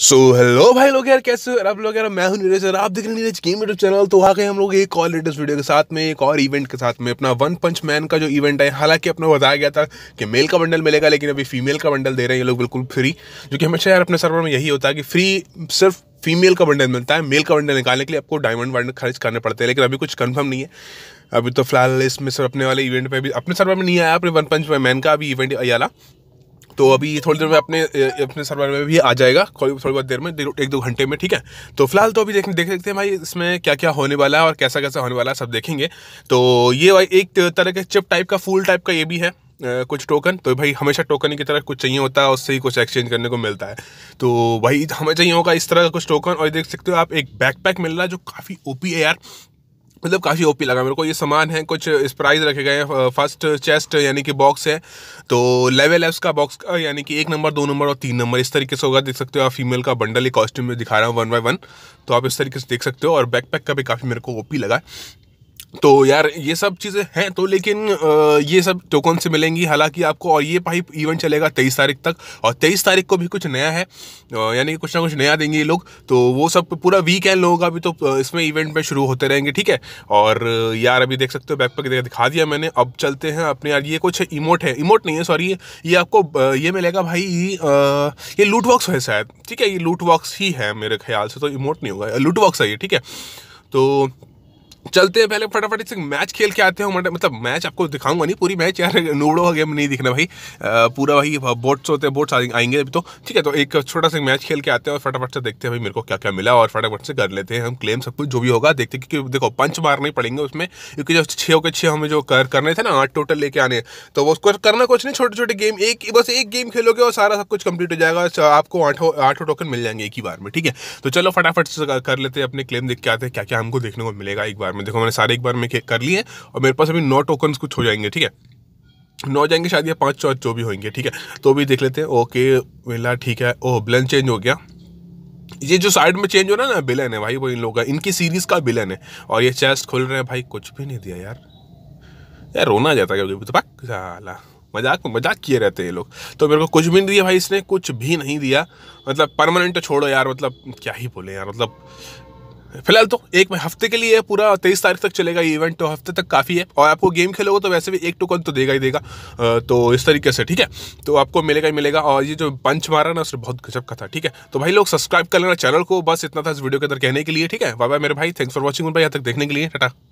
so hello भाई लोग यार कैसे हो आप लोग यार मैं हूं नीरज और आप देख रहे हैं नीरज गेम यूट्यूब चैनल तो आ गए हम लोग एक और लेटेस्ट वीडियो के साथ में एक और इवेंट के साथ में अपना वन पंच मैन का जो इवेंट है हालांकि अपने बताया गया था कि मेल का बंडल मिलेगा लेकिन अभी फीमेल का बंडल दे रहे हैं ये लोग बिल्कुल फ्री जो कि हमेशा यार अपने सर्वर में यही होता है कि फ्री सिर्फ फीमेल का बंडल मिलता है मेल का बंडल निकालने के लिए आपको डायमंड वाइंड खर्च करने पड़ते हैं लेकिन अभी कुछ कन्फर्म नहीं है अभी तो फिलहाल इसमें सर अपने वाले इवेंट पे भी अपने सर्वर में नहीं आया अपने वन पंच मैन का अभी इवेंट अयाला तो अभी थोड़ी देर में अपने अपने सर्वर में भी आ जाएगा थोड़ी बहुत देर में एक दो घंटे में ठीक है तो फिलहाल तो अभी देख देख सकते हैं भाई इसमें क्या क्या होने वाला है और कैसा कैसा होने वाला है सब देखेंगे तो ये भाई एक तरह के चिप टाइप का फूल टाइप का ये भी है कुछ टोकन तो भाई हमेशा टोकन की तरह कुछ चाहिए होता है उससे ही कुछ एक्सचेंज करने को मिलता है तो भाई हमें चाहिए होगा इस तरह का कुछ टोकन और देख सकते हो आप एक बैकपैक मिल रहा है जो काफ़ी ओपी है यार मतलब काफ़ी ओपी लगा मेरे को ये सामान है कुछ प्राइस रखे गए हैं फर्स्ट चेस्ट यानी कि बॉक्स है तो लेवल एप्स का बॉक्स का यानी कि एक नंबर दो नंबर और तीन नंबर इस तरीके से होगा देख सकते हो आप फीमेल का बंडल ही कॉस्ट्यूम में दिखा रहा हूँ वन बाय वन तो आप इस तरीके से देख सकते हो और बैकपैक का भी काफ़ी मेरे को ओपी लगा तो यार ये सब चीज़ें हैं तो लेकिन ये सब टोकन से मिलेंगी हालांकि आपको और ये पाइप इवेंट चलेगा तेईस तारीख तक और तेईस तारीख को भी कुछ नया है यानी कि कुछ ना कुछ नया देंगे ये लोग तो वो सब पूरा वीक एंड लोगों का भी तो इसमें इवेंट में शुरू होते रहेंगे ठीक है और यार अभी देख सकते हो बैक देख दिखा दिया मैंने अब चलते हैं अपने यार ये कुछ इमोट है इमोट नहीं है सॉरी ये ये आपको ये मिलेगा भाई ये लूट बॉक्स है शायद ठीक है ये लूट ही है मेरे ख्याल से तो इमोट नहीं होगा लूट बॉक्स है ये ठीक है तो चलते हैं पहले फटाफट से मैच खेल के आते हैं मतलब मैच आपको दिखाऊंगा नहीं पूरी मैच यार नूडो का गेम नहीं दिखना भाई पूरा भाई बोट्स होते हैं बोट्स आएंगे अभी तो ठीक है तो एक छोटा सा मैच खेल के आते हैं और फटाफट से देखते हैं भाई मेरे को क्या क्या मिला और फटाफट से कर लेते हैं हम क्लेम सब कुछ जो भी होगा देखते हैं क्योंकि देखो पंच मारने पड़ेंगे उसमें क्योंकि जो छः के छः हमें जो कर करने थे ना आठ टोटल लेके आने तो उसको करना कुछ नहीं छोटे छोटे गेम एक बस एक गेम खेलोगे और सारा सब कुछ कंप्लीट हो जाएगा आपको आठों आठों टोकन मिल जाएंगे एक ही बार में ठीक है तो चलो फटाफट से कर लेते हैं अपने क्लेम देख के आते हैं क्या क्या हमको देखने को मिलेगा एक बार बार में देखो मैंने सारे एक बार में कर लिए हैं और मेरे पास अभी नौ टोकन कुछ हो जाएंगे ठीक है नौ जाएंगे शायद या पाँच चौथ जो भी होंगे ठीक है तो भी देख लेते हैं ओके वेला ठीक है ओह ब्लन चेंज हो गया ये जो साइड में चेंज हो रहा है ना बिलन है भाई वो इन लोगों का इनकी सीरीज़ का बिलन है और ये चेस्ट खोल रहे हैं भाई कुछ भी नहीं दिया यार यार रोना जाता है तो पक साला मजाक मजाक किए रहते हैं ये लोग तो मेरे को कुछ भी नहीं दिया भाई इसने कुछ भी नहीं दिया मतलब परमानेंट तो छोड़ो यार मतलब क्या ही बोले यार मतलब फिलहाल तो एक हफ्ते के लिए पूरा तेईस तारीख तक चलेगा ये इवेंट तो हफ्ते तक काफ़ी है और आपको गेम खेलोगे तो वैसे भी एक टोकन तो देगा ही देगा तो इस तरीके से ठीक है तो आपको मिलेगा ही मिलेगा और ये जो पंच मारा ना उसने बहुत गजब का था ठीक है तो भाई लोग सब्सक्राइब कर लेना चैनल को बस इतना था इस वीडियो के अंदर कहने के लिए ठीक है बाबा मेरे भाई थैंक्स फॉर वॉचिंग भाई यहाँ तक देखने के लिए टाटा